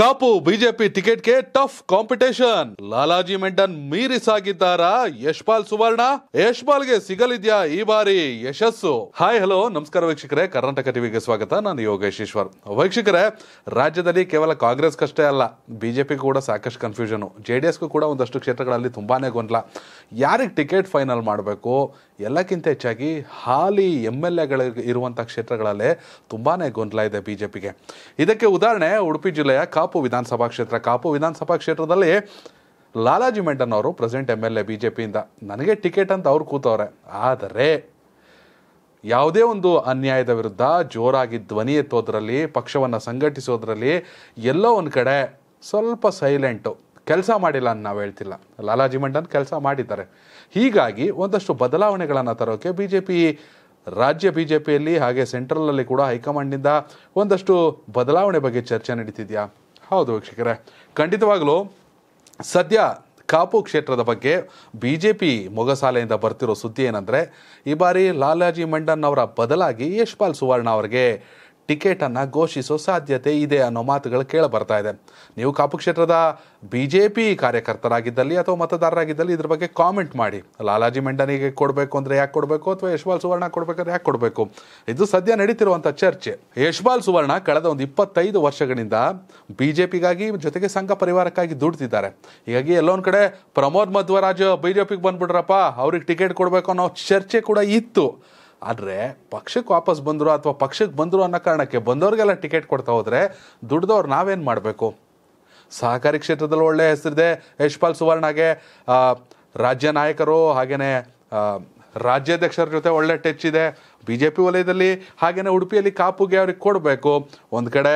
Kapu BJP ಟಿಕೆಟ್ಗೆ tough competition Lalaji Mendon ಮೀರಿ ಸಾಗಿದ್ದಾರ ಯಶ್ಪಾಲ್ ಸುವರ್ಣ ಯಶ್ಪಾಲ್ಗೆ ಸಿಗಲಿದ್ಯಾ ಈ ಬಾರಿ ಯಶಸ್ಸು ಹಾಯ್ ಹಲೋ ನಮಸ್ಕಾರ ವೀಕ್ಷಕರೇ ಕರ್ನಾಟಕ ಟಿವಿಗೆ ಸ್ವಾಗತ ನಾನು ಯೋಗೇಶ್ ಈಶ್ವರ್ ವೀಕ್ಷಕರೇ ರಾಜ್ಯದಲ್ಲಿ ಕೇವಲ ಕಾಂಗ್ರೆಸ್ ಕಷ್ಟೇ ಅಲ್ಲ ಬಿಜೆಪಿ ಕೂಡ ಸಾಕಷ್ಟು ಕನ್ಫ್ಯೂಷನ್ ಜೆಡಿಎಸ್ ಕೂಡ ಒಂದಷ್ಟು ಕ್ಷೇತ್ರಗಳಲ್ಲಿ ತುಂಬಾನೇ ಗೊಂದಲ ಯಾರಿಗೆ ಟಿಕೆಟ್ ಫೈನಲ್ ಮಾಡಬೇಕು ಎಲ್ಲಕ್ಕಿಂತ ಹೆಚ್ಚಾಗಿ ಹಾಲಿ ಎಮ್ ಎಲ್ ಎಗಳಿಗೆ ಇರುವಂಥ ಕ್ಷೇತ್ರಗಳಲ್ಲೇ ತುಂಬಾ ಗೊಂದಲ ಇದೆ ಬಿ ಜೆ ಪಿಗೆ ಇದಕ್ಕೆ ಉದಾಹರಣೆ ಉಡುಪಿ ಜಿಲ್ಲೆಯ ಕಾಪು ವಿಧಾನಸಭಾ ಕ್ಷೇತ್ರ ಕಾಪು ವಿಧಾನಸಭಾ ಕ್ಷೇತ್ರದಲ್ಲಿ ಲಾಲಾಜಿ ಮೆಂಟನ್ ಅವರು present M L A B J ಪಿಯಿಂದ ನನಗೆ ಟಿಕೆಟ್ ಅಂತ ಅವ್ರು ಕೂತವ್ರೆ ಆದರೆ ಯಾವುದೇ ಒಂದು ಅನ್ಯಾಯದ ವಿರುದ್ಧ ಜೋರಾಗಿ ಧ್ವನಿ ಎತ್ತೋದ್ರಲ್ಲಿ ಪಕ್ಷವನ್ನು ಸಂಘಟಿಸೋದ್ರಲ್ಲಿ ಎಲ್ಲೋ ಒಂದು ಕಡೆ ಸ್ವಲ್ಪ ಸೈಲೆಂಟು ಕೆಲಸ ಮಾಡಿಲ್ಲ ಅಂತ ನಾವು ಹೇಳ್ತಿಲ್ಲ ಲಾಲಾಜಿ ಮಂಡನ್ ಕೆಲಸ ಮಾಡಿದ್ದಾರೆ ಹೀಗಾಗಿ ಒಂದಷ್ಟು ಬದಲಾವಣೆಗಳನ್ನು ತರೋಕೆ ಬಿ ಜೆ ಪಿ ರಾಜ್ಯ ಬಿ ಜೆ ಪಿಯಲ್ಲಿ ಹಾಗೆ ಸೆಂಟ್ರಲಲ್ಲಿ ಕೂಡ ಹೈಕಮಾಂಡ್ನಿಂದ ಒಂದಷ್ಟು ಬದಲಾವಣೆ ಬಗ್ಗೆ ಚರ್ಚೆ ನಡೀತಿದೆಯಾ ಹೌದು ವೀಕ್ಷಕರೇ ಖಂಡಿತವಾಗಲೂ ಸದ್ಯ ಕಾಪು ಕ್ಷೇತ್ರದ ಬಗ್ಗೆ ಬಿ ಜೆ ಪಿ ಮೊಗಸಾಲೆಯಿಂದ ಬರ್ತಿರೋ ಸುದ್ದಿ ಏನಂದರೆ ಈ ಬಾರಿ ಲಾಲಾಜಿ ಮಂಡನ್ ಅವರ ಬದಲಾಗಿ ಯಶ್ಪಾಲ್ ಸುವರ್ಣ ಅವರಿಗೆ ಟಿಕೆಟನ್ನು ಘೋಷಿಸೋ ಸಾಧ್ಯತೆ ಇದೆ ಅನ್ನೋ ಮಾತುಗಳು ಬರ್ತಾ ಇದೆ ನೀವು ಕಾಪು ಕ್ಷೇತ್ರದ ಬಿ ಜೆ ಪಿ ಕಾರ್ಯಕರ್ತರಾಗಿದ್ದಲ್ಲಿ ಅಥವಾ ಮತದಾರರಾಗಿದ್ದಲ್ಲಿ ಇದ್ರ ಬಗ್ಗೆ ಕಾಮೆಂಟ್ ಮಾಡಿ ಲಾಲಾಜಿ ಮೆಂಡನಿಗೆ ಕೊಡಬೇಕು ಅಂದರೆ ಯಾಕೆ ಕೊಡಬೇಕು ಅಥವಾ ಯಶವಾಲ್ ಸುವರ್ಣ ಕೊಡಬೇಕಾದ್ರೆ ಯಾಕೆ ಕೊಡಬೇಕು ಇದು ಸದ್ಯ ನಡೀತಿರುವಂಥ ಚರ್ಚೆ ಯಶ್ಪಾಲ್ ಸುವರ್ಣ ಕಳೆದ ಒಂದು ಇಪ್ಪತ್ತೈದು ವರ್ಷಗಳಿಂದ ಬಿ ಜೆ ಪಿಗಾಗಿ ಜೊತೆಗೆ ಸಂಘ ಪರಿವಾರಕ್ಕಾಗಿ ದುಡ್ತಿದ್ದಾರೆ ಹೀಗಾಗಿ ಎಲ್ಲೊಂದು ಕಡೆ ಪ್ರಮೋದ್ ಮಧ್ವರಾಜ್ ಬಿ ಜೆ ಪಿಗೆ ಬಂದ್ಬಿಟ್ರಪ್ಪ ಅವ್ರಿಗೆ ಟಿಕೆಟ್ ಕೊಡಬೇಕು ಅನ್ನೋ ಚರ್ಚೆ ಕೂಡ ಇತ್ತು ಆದರೆ ಪಕ್ಷಕ್ಕೆ ವಾಪಸ್ ಬಂದರು ಅಥವಾ ಪಕ್ಷಕ್ಕೆ ಬಂದರು ಅನ್ನೋ ಕಾರಣಕ್ಕೆ ಬಂದವ್ರಿಗೆಲ್ಲ ಟಿಕೆಟ್ ಕೊಡ್ತಾ ಹೋದರೆ ದುಡ್ದವ್ರು ನಾವೇನು ಮಾಡಬೇಕು ಸಹಕಾರಿ ಕ್ಷೇತ್ರದಲ್ಲಿ ಒಳ್ಳೆಯ ಹೆಸರಿದೆ ಯಶ್ಪಾಲ್ ಸುವರ್ಣಗೆ ರಾಜ್ಯ ನಾಯಕರು ಹಾಗೆಯೇ ರಾಜ್ಯಾಧ್ಯಕ್ಷರ ಜೊತೆ ಒಳ್ಳೆ ಟಚ್ ಇದೆ ಬಿ ಜೆ ಪಿ ವಲಯದಲ್ಲಿ ಹಾಗೇನೆ ಉಡುಪಿಯಲ್ಲಿ ಕಾಪುಗೆ ಅವ್ರಿಗೆ ಕೊಡಬೇಕು ಒಂದು ಕಡೆ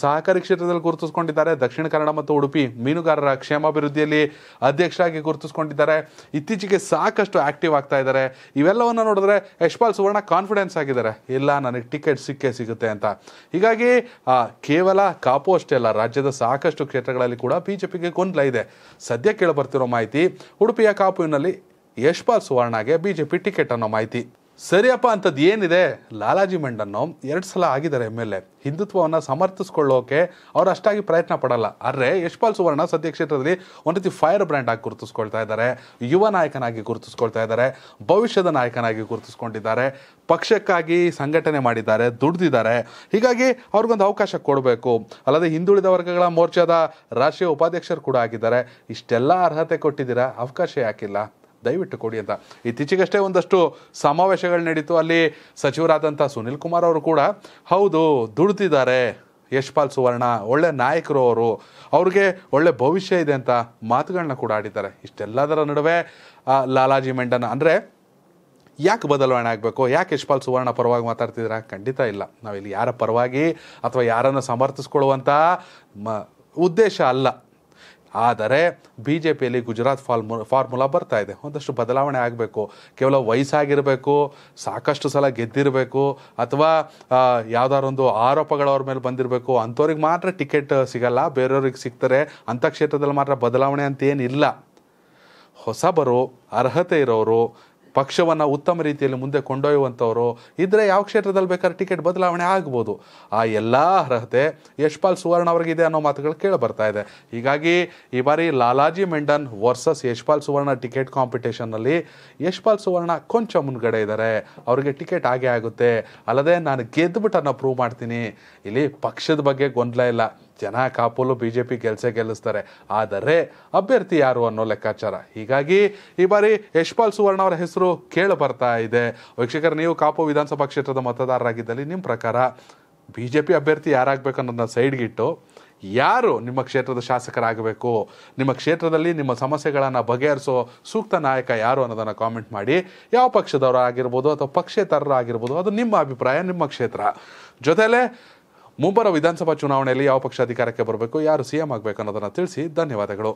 ಸಹಕಾರಿ ಕ್ಷೇತ್ರದಲ್ಲಿ ಗುರುತಿಸ್ಕೊಂಡಿದ್ದಾರೆ ದಕ್ಷಿಣ ಕನ್ನಡ ಮತ್ತು ಉಡುಪಿ ಮೀನುಗಾರರ ಕ್ಷೇಮಾಭಿವೃದ್ಧಿಯಲ್ಲಿ ಅಧ್ಯಕ್ಷರಾಗಿ ಗುರುತಿಸ್ಕೊಂಡಿದ್ದಾರೆ ಇತ್ತೀಚೆಗೆ ಸಾಕಷ್ಟು ಆಕ್ಟಿವ್ ಆಗ್ತಾ ಇದ್ದಾರೆ ಇವೆಲ್ಲವನ್ನು ನೋಡಿದ್ರೆ ಯಶ್ಪಾಲ್ ಸುವರ್ಣ ಕಾನ್ಫಿಡೆನ್ಸ್ ಆಗಿದ್ದಾರೆ ಇಲ್ಲ ನನಗೆ ಟಿಕೆಟ್ ಸಿಕ್ಕೇ ಸಿಗುತ್ತೆ ಅಂತ ಹೀಗಾಗಿ ಕೇವಲ ಕಾಪು ಅಷ್ಟೇ ಅಲ್ಲ ರಾಜ್ಯದ ಸಾಕಷ್ಟು ಕ್ಷೇತ್ರಗಳಲ್ಲಿ ಕೂಡ ಬಿ ಜೆ ಪಿಗೆ ಗೊಂದಲ ಇದೆ ಸದ್ಯ ಬರ್ತಿರೋ ಮಾಹಿತಿ ಉಡುಪಿಯ ಕಾಪುವಿನಲ್ಲಿ ಯಶ್ಪಾಲ್ ಸುವರ್ಣಗೆ ಬಿಜೆಪಿ ಟಿಕೆಟ್ ಅನ್ನೋ ಮಾಹಿತಿ ಸರಿಯಪ್ಪ ಅಂಥದ್ದು ಏನಿದೆ ಲಾಲಾಜಿ ಮಂಡನ್ನು ಎರಡು ಸಲ ಆಗಿದ್ದಾರೆ ಎಮ್ ಎಲ್ ಎ ಹಿಂದುತ್ವವನ್ನು ಸಮರ್ಥಿಸ್ಕೊಳ್ಳೋಕೆ ಅವ್ರು ಅಷ್ಟಾಗಿ ಪ್ರಯತ್ನ ಪಡಲ್ಲ ಆದರೆ ಯಶ್ಪಾಲ್ ಸುವರ್ಣ ಸದ್ಯ ಕ್ಷೇತ್ರದಲ್ಲಿ ಒಂದು ರೀತಿ ಫೈರ್ ಬ್ರ್ಯಾಂಡ್ ಆಗಿ ಗುರುತಿಸ್ಕೊಳ್ತಾ ಇದ್ದಾರೆ ಯುವ ನಾಯಕನಾಗಿ ಗುರುತಿಸ್ಕೊಳ್ತಾ ಇದ್ದಾರೆ ಭವಿಷ್ಯದ ನಾಯಕನಾಗಿ ಗುರುತಿಸ್ಕೊಂಡಿದ್ದಾರೆ ಪಕ್ಷಕ್ಕಾಗಿ ಸಂಘಟನೆ ಮಾಡಿದ್ದಾರೆ ದುಡ್ದಿದ್ದಾರೆ ಹೀಗಾಗಿ ಅವ್ರಿಗೊಂದು ಅವಕಾಶ ಕೊಡಬೇಕು ಅಲ್ಲದೆ ಹಿಂದುಳಿದ ವರ್ಗಗಳ ಮೋರ್ಚಾದ ರಾಷ್ಟ್ರೀಯ ಉಪಾಧ್ಯಕ್ಷರು ಕೂಡ ಆಗಿದ್ದಾರೆ ಇಷ್ಟೆಲ್ಲ ಅರ್ಹತೆ ಕೊಟ್ಟಿದ್ದೀರಾ ಅವಕಾಶ ಯಾಕಿಲ್ಲ ದಯವಿಟ್ಟು ಕೊಡಿ ಅಂತ ಇತ್ತೀಚೆಗಷ್ಟೇ ಒಂದಷ್ಟು ಸಮಾವೇಶಗಳು ನಡೀತು ಅಲ್ಲಿ ಸಚಿವರಾದಂಥ ಸುನಿಲ್ ಕುಮಾರ್ ಅವರು ಕೂಡ ಹೌದು ದುಡ್ದಿದ್ದಾರೆ ಯಶ್ಪಾಲ್ ಸುವರ್ಣ ಒಳ್ಳೆ ನಾಯಕರು ಅವರು ಅವ್ರಿಗೆ ಒಳ್ಳೆ ಭವಿಷ್ಯ ಇದೆ ಅಂತ ಮಾತುಗಳನ್ನ ಕೂಡ ಆಡಿದ್ದಾರೆ ಇಷ್ಟೆಲ್ಲದರ ನಡುವೆ ಲಾಲಾಜಿ ಮೆಂಡನ್ ಅಂದರೆ ಯಾಕೆ ಬದಲಾವಣೆ ಆಗಬೇಕು ಯಾಕೆ ಯಶ್ಪಾಲ್ ಸುವರ್ಣ ಪರವಾಗಿ ಮಾತಾಡ್ತಿದ್ರೆ ಖಂಡಿತ ಇಲ್ಲ ನಾವಿಲ್ಲಿ ಯಾರ ಪರವಾಗಿ ಅಥವಾ ಯಾರನ್ನು ಸಮರ್ಥಿಸ್ಕೊಳ್ಳುವಂಥ ಮ ಉದ್ದೇಶ ಅಲ್ಲ ಆದರೆ ಬಿ ಜೆ ಪಿಯಲ್ಲಿ ಗುಜರಾತ್ ಫಾರ್ಮು ಫಾರ್ಮುಲಾ ಬರ್ತಾ ಇದೆ ಒಂದಷ್ಟು ಬದಲಾವಣೆ ಆಗಬೇಕು ಕೇವಲ ವಯಸ್ಸಾಗಿರಬೇಕು ಸಾಕಷ್ಟು ಸಲ ಗೆದ್ದಿರಬೇಕು ಅಥವಾ ಯಾವ್ದಾರೊಂದು ಆರೋಪಗಳು ಅವ್ರ ಮೇಲೆ ಬಂದಿರಬೇಕು ಅಂಥವ್ರಿಗೆ ಮಾತ್ರ ಟಿಕೆಟ್ ಸಿಗಲ್ಲ ಬೇರೆಯವ್ರಿಗೆ ಸಿಗ್ತಾರೆ ಅಂಥ ಕ್ಷೇತ್ರದಲ್ಲಿ ಮಾತ್ರ ಬದಲಾವಣೆ ಅಂತ ಏನಿಲ್ಲ ಹೊಸಬರು ಅರ್ಹತೆ ಇರೋರು ಪಕ್ಷವನ್ನು ಉತ್ತಮ ರೀತಿಯಲ್ಲಿ ಮುಂದೆ ಕೊಂಡೊಯ್ಯುವಂಥವರು ಇದ್ದರೆ ಯಾವ ಕ್ಷೇತ್ರದಲ್ಲಿ ಬೇಕಾದ್ರೆ ಟಿಕೆಟ್ ಬದಲಾವಣೆ ಆಗ್ಬೋದು ಆ ಎಲ್ಲ ಅರ್ಹತೆ ಯಶ್ಪಾಲ್ ಸುವರ್ಣ ಅವರಿಗಿದೆ ಅನ್ನೋ ಮಾತುಗಳು ಕೇಳಿ ಬರ್ತಾ ಇದೆ ಹೀಗಾಗಿ ಈ ಬಾರಿ ಲಾಲಾಜಿ ಮೆಂಡನ್ ವರ್ಸಸ್ ಯಶ್ಪಾಲ್ ಸುವರ್ಣ ಟಿಕೆಟ್ ಕಾಂಪಿಟೇಷನ್ನಲ್ಲಿ ಯಶ್ಪಾಲ್ ಸುವರ್ಣ ಕೊಂಚ ಮುನ್ಗಡೆ ಇದ್ದಾರೆ ಅವರಿಗೆ ಟಿಕೆಟ್ ಆಗೇ ಆಗುತ್ತೆ ಅಲ್ಲದೆ ನಾನು ಗೆದ್ದುಬಿಟ್ಟನ್ನು ಪ್ರೂವ್ ಮಾಡ್ತೀನಿ ಇಲ್ಲಿ ಪಕ್ಷದ ಬಗ್ಗೆ ಗೊಂದಲ ಇಲ್ಲ ಜನ ಕಾಪೋಲು ಬಿ ಜೆ ಪಿ ಗೆಲ್ಸೆ ಗೆಲ್ಲಿಸ್ತಾರೆ ಆದರೆ ಅಭ್ಯರ್ಥಿ ಯಾರು ಅನ್ನೋ ಲೆಕ್ಕಾಚಾರ ಹೀಗಾಗಿ ಈ ಬಾರಿ ಯಶ್ಪಾಲ್ ಸುವರ್ಣ ಅವರ ಹೆಸರು ಕೇಳಿ ಬರ್ತಾ ಇದೆ ವೀಕ್ಷಕರು ನೀವು ಕಾಪು ವಿಧಾನಸಭಾ ಕ್ಷೇತ್ರದ ಮತದಾರರಾಗಿದ್ದಲ್ಲಿ ನಿಮ್ಮ ಪ್ರಕಾರ ಬಿ ಜೆ ಪಿ ಅಭ್ಯರ್ಥಿ ಯಾರಾಗಬೇಕು ಅನ್ನೋದನ್ನ ಸೈಡ್ಗಿಟ್ಟು ಯಾರು ನಿಮ್ಮ ಕ್ಷೇತ್ರದ ಶಾಸಕರಾಗಬೇಕು ನಿಮ್ಮ ಕ್ಷೇತ್ರದಲ್ಲಿ ನಿಮ್ಮ ಸಮಸ್ಯೆಗಳನ್ನು ಬಗೆಹರಿಸೋ ಸೂಕ್ತ ನಾಯಕ ಯಾರು ಅನ್ನೋದನ್ನು ಕಾಮೆಂಟ್ ಮಾಡಿ ಯಾವ ಪಕ್ಷದವರು ಆಗಿರ್ಬೋದು ಅಥವಾ ಪಕ್ಷೇತರರು ಆಗಿರ್ಬೋದು ಅದು ನಿಮ್ಮ ಅಭಿಪ್ರಾಯ ನಿಮ್ಮ ಕ್ಷೇತ್ರ ಜೊತೆಲೆ ಮುಂಬರುವ ವಿಧಾನಸಭಾ ಚುನಾವಣೆಯಲ್ಲಿ ಯಾವ ಪಕ್ಷ ಅಧಿಕಾರಕ್ಕೆ ಬರಬೇಕು ಯಾರು ಸಿಎಂ ಆಗಬೇಕು ಅನ್ನೋದನ್ನು ತಿಳಿಸಿ ಧನ್ಯವಾದಗಳು